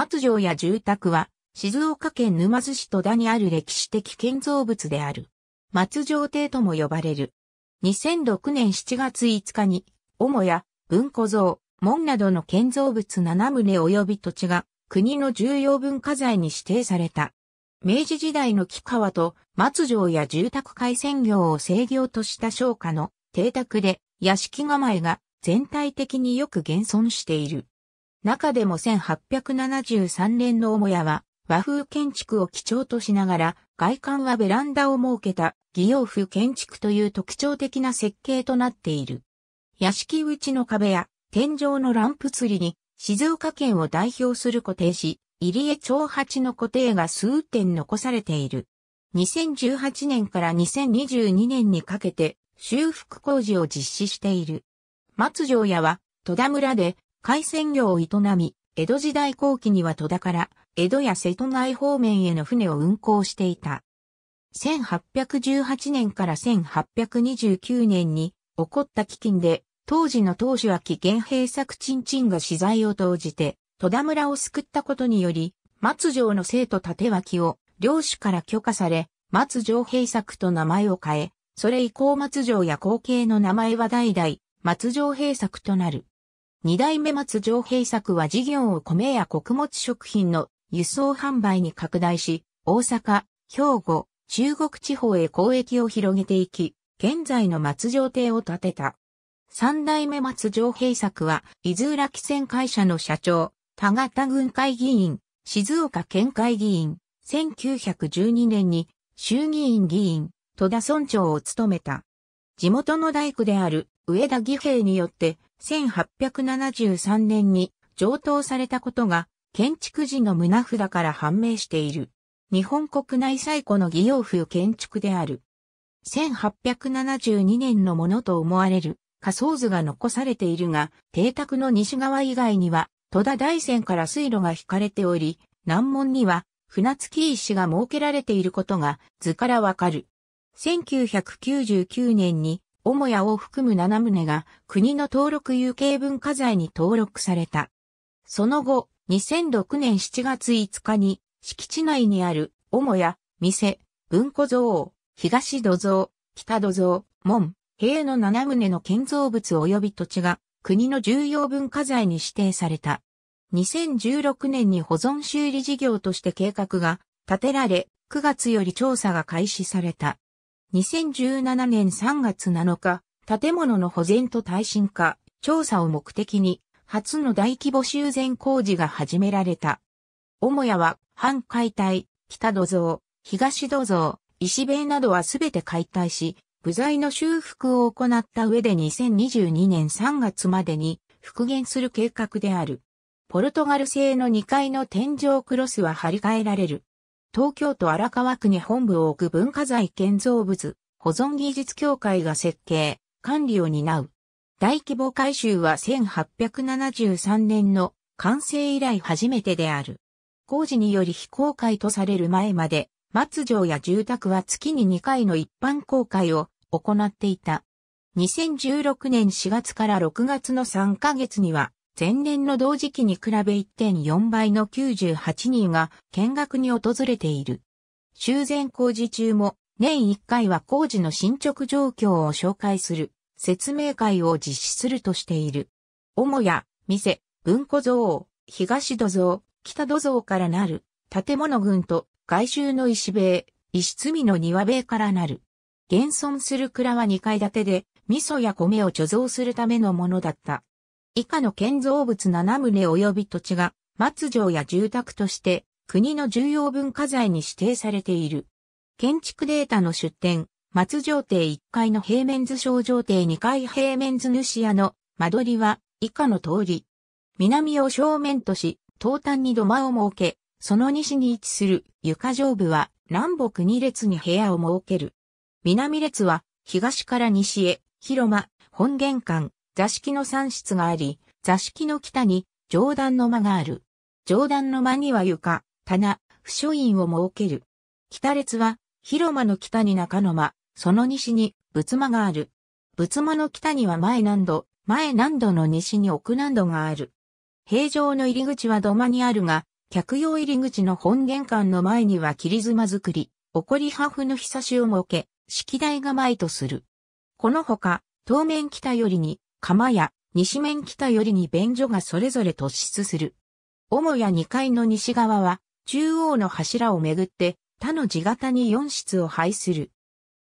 松城や住宅は、静岡県沼津市戸田にある歴史的建造物である。松城邸とも呼ばれる。2006年7月5日に、母屋、文庫像、門などの建造物7棟及び土地が国の重要文化財に指定された。明治時代の木川と松城や住宅改善業を制御とした商家の邸宅で屋敷構えが全体的によく現存している。中でも1873年の母屋は和風建築を基調としながら、外観はベランダを設けた義用府建築という特徴的な設計となっている。屋敷内の壁や天井のランプ釣りに静岡県を代表する固定し、入江町八の固定が数点残されている。2018年から2022年にかけて修復工事を実施している。松城屋は戸田村で海鮮業を営み、江戸時代後期には戸田から、江戸や瀬戸内方面への船を運航していた。1818年から1829年に起こった飢饉で、当時の当主は秋源平作陳陳が資材を投じて、戸田村を救ったことにより、松城の生徒立脇を領主から許可され、松城平作と名前を変え、それ以降松城や後継の名前は代々、松城平作となる。二代目松上平作は事業を米や穀物食品の輸送販売に拡大し、大阪、兵庫、中国地方へ交易を広げていき、現在の松上邸を建てた。三代目松上平作は、伊豆浦汽船会社の社長、田形郡会議員、静岡県会議員、1912年に衆議院議員、戸田村長を務めた。地元の大工である上田義平によって1873年に上等されたことが建築時の胸札から判明している。日本国内最古の義用風建築である。1872年のものと思われる仮想図が残されているが、邸宅の西側以外には戸田大山から水路が引かれており、南門には船付き石が設けられていることが図からわかる。1999年に母屋を含む7棟が国の登録有形文化財に登録された。その後、2006年7月5日に敷地内にある母屋、店、文庫像東土像、北土像、門、塀の7棟の建造物及び土地が国の重要文化財に指定された。2016年に保存修理事業として計画が立てられ、9月より調査が開始された。2017年3月7日、建物の保全と耐震化、調査を目的に、初の大規模修繕工事が始められた。母屋は、半解体、北土蔵、東土蔵、石塀などはすべて解体し、部材の修復を行った上で2022年3月までに復元する計画である。ポルトガル製の2階の天井クロスは張り替えられる。東京都荒川区に本部を置く文化財建造物、保存技術協会が設計、管理を担う。大規模改修は1873年の完成以来初めてである。工事により非公開とされる前まで、松城や住宅は月に2回の一般公開を行っていた。2016年4月から6月の3ヶ月には、前年の同時期に比べ1.4倍の98人が見学に訪れている。修繕工事中も年1回は工事の進捗状況を紹介する説明会を実施するとしている。母屋、店、文庫像、東土像、北土像からなる建物群と外周の石塀、石積みの庭塀からなる。現存する蔵は2階建てで、味噌や米を貯蔵するためのものだった。以下の建造物7棟及び土地が、松城や住宅として、国の重要文化財に指定されている。建築データの出典、松城邸1階の平面図小城邸2階平面図主屋の間取りは以下の通り。南を正面とし、東端に土間を設け、その西に位置する床上部は南北2列に部屋を設ける。南列は東から西へ広間、本玄関、座敷の三室があり、座敷の北に上段の間がある。上段の間には床、棚、不書院を設ける。北列は広間の北に中の間、その西に仏間がある。仏間の北には前南度、前南度の西に奥南度がある。平常の入り口は土間にあるが、客用入り口の本玄関の前には切妻作り、怒り破風の日差しを設け、式台が前とする。このほか、当面北よりに、釜や西面北寄りに便所がそれぞれ突出する。母屋2階の西側は、中央の柱をめぐって、他の地型に4室を配する。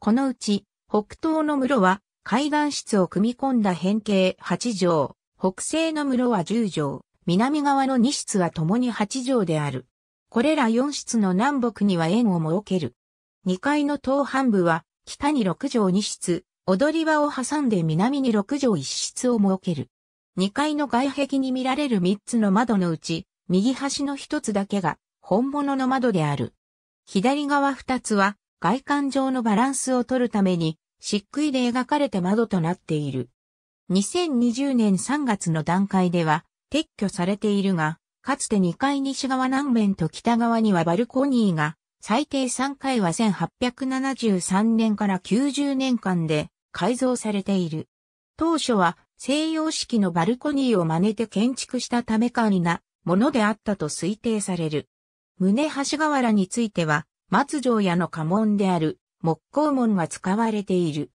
このうち、北東の室は、階段室を組み込んだ変形8畳、北西の室は10畳、南側の2室は共に8畳である。これら4室の南北には円を設ける。2階の東半部は、北に6畳2室、踊り場を挟んで南に6畳一室を設ける。2階の外壁に見られる3つの窓のうち、右端の1つだけが本物の窓である。左側2つは外観上のバランスを取るために、漆喰で描かれた窓となっている。2020年3月の段階では撤去されているが、かつて2階西側南面と北側にはバルコニーが、最低3階は1873年から90年間で改造されている。当初は西洋式のバルコニーを真似て建築したため簡易なものであったと推定される。胸橋瓦については、松城屋の家紋である木工門が使われている。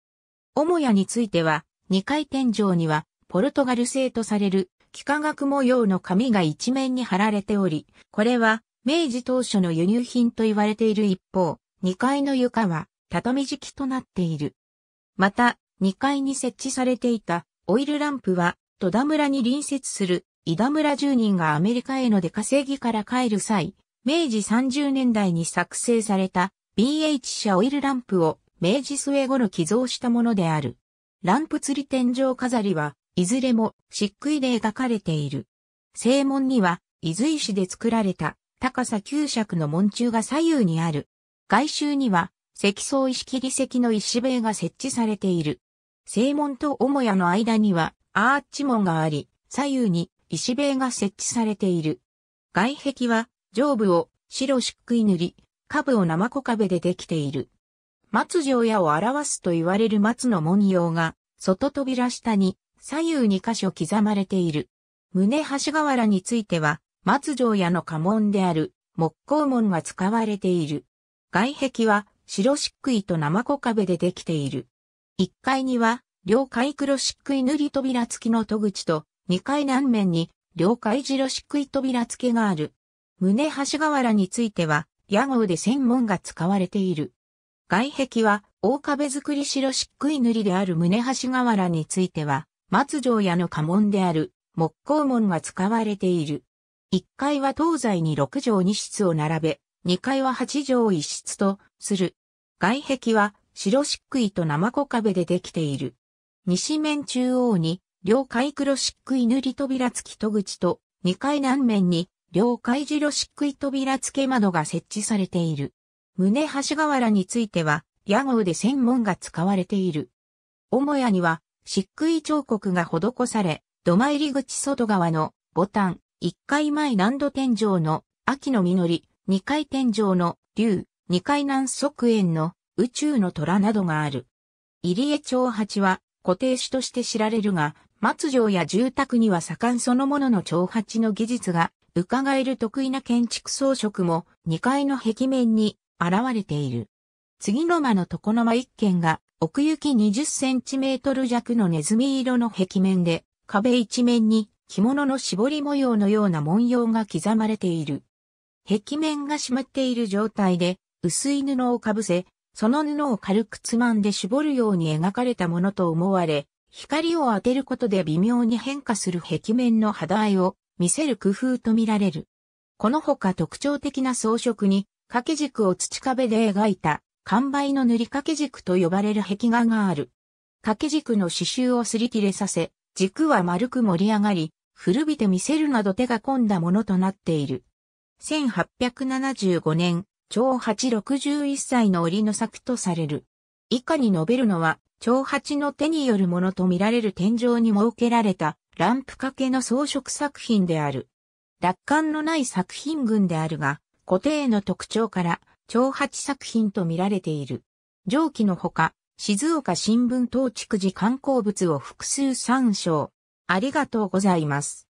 母屋については、2階天井にはポルトガル製とされる幾何学模様の紙が一面に貼られており、これは明治当初の輸入品と言われている一方、2階の床は畳敷きとなっている。また、2階に設置されていたオイルランプは、戸田村に隣接する井田村住人がアメリカへの出稼ぎから帰る際、明治30年代に作成された BH 社オイルランプを明治末頃寄贈したものである。ランプ釣り天井飾りは、いずれも漆喰で描かれている。正門には、伊豆石で作られた高さ9尺の門柱が左右にある。外周には、石層石切り石の石塀が設置されている。正門と母屋の間にはアーチ門があり、左右に石塀が設置されている。外壁は上部を白漆喰塗り、下部を生小壁でできている。松城屋を表すと言われる松の文様が、外扉下に左右2箇所刻まれている。胸橋瓦については、松城屋の家紋である木工門が使われている。外壁は白漆喰と生小壁でできている。1階には、両階黒漆喰塗り扉付きの戸口と、2階南面に、両階白漆喰扉付けがある。胸橋瓦については、屋号で専門が使われている。外壁は、大壁作り白漆喰塗りである胸橋瓦については、松城屋の家紋である、木工門が使われている。1階は東西に6畳2室を並べ、2階は8畳1室とする外壁は白漆喰と生子壁でできている。西面中央に両界黒漆喰塗り扉付き戸口と、2階南面に両界白漆喰扉付け窓が設置されている。胸橋瓦については、屋号で専門が使われている。母屋には、漆喰彫刻が施され、土間入り口外側のボタン、1階前難度天井の秋の実り、2階天井の竜、二階南側縁の宇宙の虎などがある。入江町八は固定種として知られるが、松城や住宅には盛んそのものの町八の技術が伺える得意な建築装飾も二階の壁面に現れている。次の間の床の間一軒が奥行き20センチメートル弱のネズミ色の壁面で壁一面に着物の絞り模様のような文様が刻まれている。壁面が閉まっている状態で薄い布をかぶせ、その布を軽くつまんで絞るように描かれたものと思われ、光を当てることで微妙に変化する壁面の肌合いを見せる工夫とみられる。このほか特徴的な装飾に、掛け軸を土壁で描いた、完売の塗り掛け軸と呼ばれる壁画がある。掛け軸の刺繍を擦り切れさせ、軸は丸く盛り上がり、古びて見せるなど手が込んだものとなっている。1875年、長八61歳の折の作とされる。以下に述べるのは、長八の手によるものと見られる天井に設けられたランプ掛けの装飾作品である。楽観のない作品群であるが、固定の特徴から長八作品と見られている。上記のほか、静岡新聞当地区時観光物を複数参照。ありがとうございます。